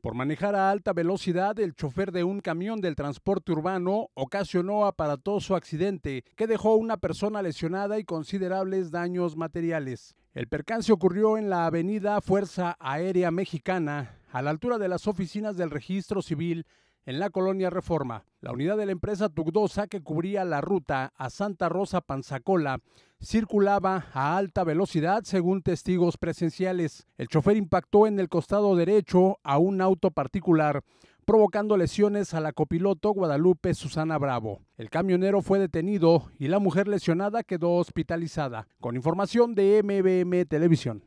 Por manejar a alta velocidad, el chofer de un camión del transporte urbano ocasionó aparatoso accidente que dejó una persona lesionada y considerables daños materiales. El percance ocurrió en la avenida Fuerza Aérea Mexicana, a la altura de las oficinas del Registro Civil en la colonia Reforma. La unidad de la empresa Tugdosa, que cubría la ruta a Santa Rosa Panzacola, circulaba a alta velocidad según testigos presenciales. El chofer impactó en el costado derecho a un auto particular provocando lesiones a la copiloto Guadalupe Susana Bravo. El camionero fue detenido y la mujer lesionada quedó hospitalizada. Con información de MBM Televisión.